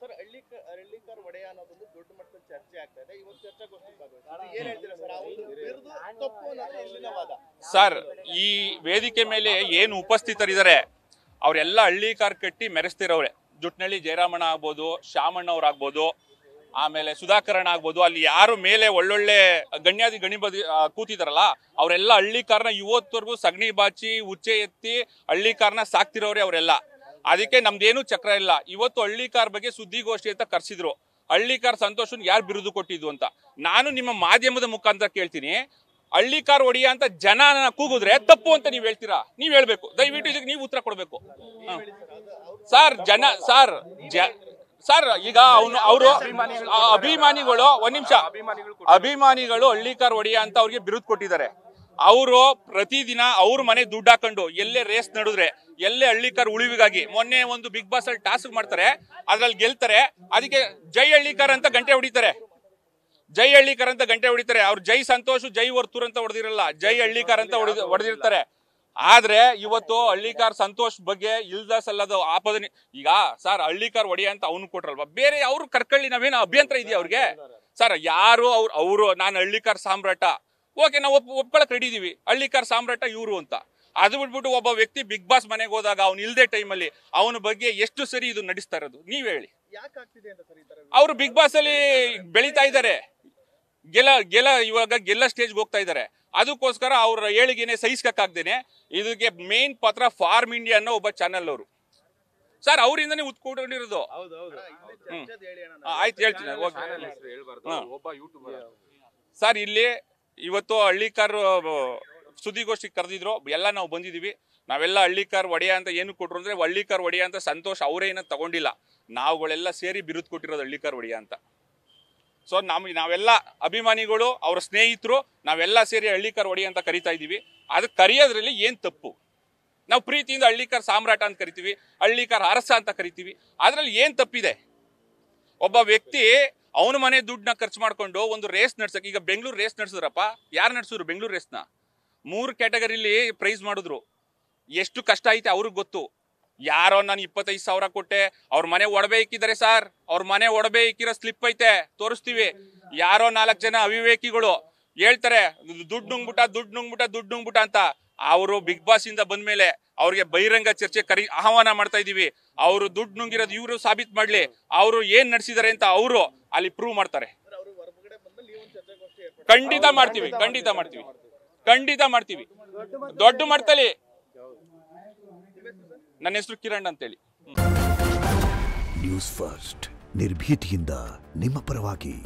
sir ಹಳ್ಳಿ ಒಡೆಯ ಅನ್ನೋದೊಂದು ದೊಡ್ಡ ಮಟ್ಟದ ಚರ್ಚೆ ಆಗ್ತಾ ಇದೆ ಇವತ್ತು ಸರ್ ಈ ವೇದಿಕೆ ಮೇಲೆ ಏನು ಉಪಸ್ಥಿತರಿದ್ದಾರೆ ಅವರೆಲ್ಲ ಹಳ್ಳಿ ಕಾರ್ ಕಟ್ಟಿ ಮೆರೆಸ್ತಿರೋರೆ ಜುಟ್ನಳ್ಳಿ ಜಯರಾಮಣ್ಣ ಆಗ್ಬೋದು ಶ್ಯಾಮಣ್ಣ ಆಗ್ಬೋದು ಆಮೇಲೆ ಸುಧಾಕರಣ ಆಗ್ಬೋದು ಅಲ್ಲಿ ಯಾರು ಮೇಲೆ ಒಳ್ಳೊಳ್ಳೆ ಗಣ್ಯಾದಿ ಗಣಿ ಬದಿ ಕೂತಿದಾರಲ್ಲ ಅವರೆಲ್ಲ ಹಳ್ಳಿ ಕಾರ್ನ ಇವತ್ತವರೆಗೂ ಸಗಣಿ ಬಾಚಿ ಉಚ್ಚೆ ಎತ್ತಿ ಹಳ್ಳಿ ಕಾರ್ನ ಸಾಕ್ತಿರೋರೆ ಅವರೆಲ್ಲ ಅದಕ್ಕೆ ನಮ್ದೇನು ಚಕ್ರ ಇಲ್ಲ ಇವತ್ತು ಹಳ್ಳಿಕಾರ್ ಬಗ್ಗೆ ಸುದ್ದಿಗೋಷ್ಠಿ ಅಂತ ಕರೆಸಿದ್ರು ಹಳ್ಳಿಕಾರ್ ಸಂತೋಷನ್ ಯಾರು ಬಿರುದು ಕೊಟ್ಟಿದ್ದು ಅಂತ ನಾನು ನಿಮ್ಮ ಮಾಧ್ಯಮದ ಮುಖಾಂತರ ಕೇಳ್ತೀನಿ ಹಳ್ಳಿಕಾರ್ ಒಡಿಯಾ ಅಂತ ಜನ ಕೂಗಿದ್ರೆ ತಪ್ಪು ಅಂತ ನೀವ್ ಹೇಳ್ತೀರಾ ನೀವ್ ಹೇಳ್ಬೇಕು ದಯವಿಟ್ಟು ಇದಕ್ಕೆ ನೀವು ಉತ್ತರ ಕೊಡ್ಬೇಕು ಸರ್ ಜನ ಸರ್ ಸರ್ ಈಗ ಅವನು ಅವರು ಅಭಿಮಾನಿಗಳು ಒಂದ್ ನಿಮಿಷ ಅಭಿಮಾನಿಗಳು ಹಳ್ಳಿಕಾರ್ ಒಡಿಯಾ ಅಂತ ಅವ್ರಿಗೆ ಬಿರುದು ಕೊಟ್ಟಿದ್ದಾರೆ ಅವರು ಪ್ರತಿದಿನ ಅವ್ರ ಮನೆ ದುಡ್ಡು ಹಾಕೊಂಡು ಎಲ್ಲೇ ರೇಸ್ ನಡೆದ್ರೆ ಎಲ್ಲೇ ಹಳ್ಳಿಕಾರ್ ಉಳಿವಿಗಾಗಿ ಮೊನ್ನೆ ಒಂದು ಬಿಗ್ ಬಾಸ್ ಅಲ್ಲಿ ಟಾಸ್ಕ್ ಮಾಡ್ತಾರೆ ಅದ್ರಲ್ಲಿ ಗೆಲ್ತಾರೆ ಅದಕ್ಕೆ ಜೈ ಹಳ್ಳಿಕಾರ್ ಅಂತ ಗಂಟೆ ಹೊಡಿತಾರೆ ಜೈ ಹಳ್ಳಿಕಾರ್ ಅಂತ ಗಂಟೆ ಹೊಡಿತಾರೆ ಅವ್ರು ಜೈ ಸಂತೋಷ್ ಜೈ ವರ್ತೂರ್ ಅಂತ ಹೊಡೆದಿರಲ್ಲ ಜೈ ಹಳ್ಳಿಕರ್ ಅಂತ ಹೊಡೆದ ಹೊಡೆದಿರ್ತಾರೆ ಆದ್ರೆ ಇವತ್ತು ಹಳ್ಳಿಕಾರ್ ಸಂತೋಷ್ ಬಗ್ಗೆ ಇಲ್ದ ಸಲ್ಲದ ಆಪಾದನೆ ಈಗ ಸರ್ ಹಳ್ಳಿಕಾರ್ ಒಡೆಯ ಅಂತ ಅವ್ನು ಕೊಟ್ರಲ್ವಾ ಬೇರೆ ಅವ್ರು ಕರ್ಕಳ್ಳಿ ನಾವೇನು ಅಭ್ಯಂತರ ಇದೆಯಾ ಅವ್ರಿಗೆ ಸರ್ ಯಾರು ಅವ್ರು ಅವರು ನಾನು ಹಳ್ಳಿಕಾರ್ ಸಾಮ್ರಾಟ ಓಕೆ ನಾವು ಒಪ್ ಒಪ್ಕೊಳ್ಳಕ್ ರೆಡಿ ಇದೀವಿ ಹಳ್ಳಿಕಾರ್ ಸಾಮ್ರಾಟ ಇವರು ಅಂತ ಅದು ಬಿಟ್ಬಿಟ್ಟು ಒಬ್ಬ ವ್ಯಕ್ತಿ ಬಿಗ್ ಬಾಸ್ ಮನೆಗೆ ಹೋದಾಗ ಅವ್ನು ಇಲ್ಲದೆ ಟೈಮಲ್ಲಿ ಅವನ ಬಗ್ಗೆ ಎಷ್ಟು ಸರಿ ಇದು ನಡೆಸ್ತಾ ಇರೋದು ನೀವ್ ಹೇಳಿ ಅವರು ಬಿಗ್ ಬಾಸ್ ಅಲ್ಲಿ ಬೆಳೀತಾ ಇದ್ದಾರೆ ಗೆಲ ಗೆಲ ಇವಾಗ ಗೆಲ್ಲ ಸ್ಟೇಜ್ಗೆ ಹೋಗ್ತಾ ಇದ್ದಾರೆ ಅದಕ್ಕೋಸ್ಕರ ಅವ್ರ ಹೇಳಿಗೆನೆ ಸಹಿಸ್ಕಾಗ್ದೇನೆ ಇದಕ್ಕೆ ಮೇನ್ ಪಾತ್ರ ಫಾರ್ಮ್ ಇಂಡಿಯಾ ಅನ್ನೋ ಒಬ್ಬ ಚಾನಲ್ ಅವರು ಸರ್ ಅವರಿಂದನೇ ಉತ್ಕೊಂಡಿರೋದು ಆಯ್ತು ಹೇಳ್ತೀನಿ ಸರ್ ಇಲ್ಲಿ ಇವತ್ತು ಹಳ್ಳಿಕಾರ್ ಸುದ್ದಿಗೋಷ್ಠಿಗೆ ಕರೆದಿದ್ರು ಎಲ್ಲ ನಾವು ಬಂದಿದ್ದೀವಿ ನಾವೆಲ್ಲ ಹಳ್ಳಿಕಾರ್ ಒಡೆಯ ಅಂತ ಏನು ಕೊಟ್ರು ಅಂದ್ರೆ ಹಳ್ಳಿಕಾರ್ ಒಡೆಯ ಅಂತ ಸಂತೋಷ್ ಅವರೇನ ತಗೊಂಡಿಲ್ಲ ನಾವುಗಳೆಲ್ಲ ಸೇರಿ ಬಿರುದು ಕೊಟ್ಟಿರೋದು ಹಳ್ಳಿಕಾರ್ ಒಡೆಯ ಅಂತ ಸೊ ನಮ್ ನಾವೆಲ್ಲ ಅಭಿಮಾನಿಗಳು ಅವ್ರ ಸ್ನೇಹಿತರು ನಾವೆಲ್ಲ ಸೇರಿ ಹಳ್ಳಿಕಾರ್ ಒಡೆಯ ಅಂತ ಕರಿತಾ ಇದ್ದೀವಿ ಅದು ಕರೆಯೋದ್ರಲ್ಲಿ ಏನು ತಪ್ಪು ನಾವು ಪ್ರೀತಿಯಿಂದ ಹಳ್ಳಿಕಾರ್ ಸಾಮ್ರಾಟ ಅಂತ ಕರಿತೀವಿ ಹಳ್ಳಿಕಾರ್ ಅರಸ ಅಂತ ಕರಿತೀವಿ ಅದರಲ್ಲಿ ಏನು ತಪ್ಪಿದೆ ಒಬ್ಬ ವ್ಯಕ್ತಿ ಅವನ ಮನೆ ದುಡ್ಡನ್ನ ಖರ್ಚು ಮಾಡ್ಕೊಂಡು ಒಂದು ರೇಸ್ ನಡ್ಸಕ್ಕೆ ಈಗ ಬೆಂಗಳೂರು ರೇಸ್ ನಡೆಸಿದ್ರಪ್ಪ ಯಾರು ನಡೆಸಿದ್ರು ಬೆಂಗಳೂರು ರೇಸ್ನ ಮೂರು ಕ್ಯಾಟಗರಿಲಿ ಪ್ರೈಸ್ ಮಾಡಿದ್ರು ಎಷ್ಟು ಕಷ್ಟ ಐತೆ ಅವ್ರಿಗೆ ಗೊತ್ತು ಯಾರೋ ನಾನು ಇಪ್ಪತ್ತೈದು ಸಾವಿರ ಕೊಟ್ಟೆ ಅವ್ರ ಮನೆ ಒಡವೆ ಇಕ್ಕಿದ್ದಾರೆ ಸರ್ ಅವ್ರ ಮನೆ ಒಡವೆ ಇಕ್ಕಿರೋ ಸ್ಲಿಪ್ ಐತೆ ತೋರಿಸ್ತೀವಿ ಯಾರೋ ನಾಲ್ಕು ಜನ ಅವಿವೇಕಿಗಳು ಹೇಳ್ತಾರೆ ದುಡ್ಡು ನುಂಗ್ಬಿಟ್ಟ ದುಡ್ಡು ನುಂಗ್ಬಿಟ್ಟ ದುಡ್ಡು ನುಂಗ್ಬಿಟ್ಟ ಅಂತ ಅವರು ಬಿಗ್ ಬಾಸ್ ಇಂದ ಬಂದ್ಮೇಲೆ ಅವ್ರಿಗೆ ಬಹಿರಂಗ ಚರ್ಚೆ ಕರಿ ಆಹ್ವಾನ ಮಾಡ್ತಾ ಇದೀವಿ ಅವರು ದುಡ್ಡು ನುಂಗಿರೋದು ಇವರು ಸಾಬೀತ್ ಮಾಡ್ಲಿ ಅವರು ಏನ್ ನಡೆಸಿದ್ದಾರೆ ಅಂತ ಅವರು ಅಲ್ಲಿ ಪ್ರೂವ್ ಮಾಡ್ತಾರೆ ಖಂಡಿತ ಮಾಡ್ತೀವಿ ಖಂಡಿತ ಮಾಡ್ತೀವಿ ಖಂಡಿತ ಮಾಡ್ತೀವಿ ದೊಡ್ಡ ಮಾಡ್ತಲಿ ನನ್ನ ಹೆಸರು ಕಿರಣ್ ಅಂತೇಳಿ ನ್ಯೂಸ್ ಫಸ್ಟ್ ನಿರ್ಭೀತಿಯಿಂದ ನಿಮ್ಮ ಪರವಾಗಿ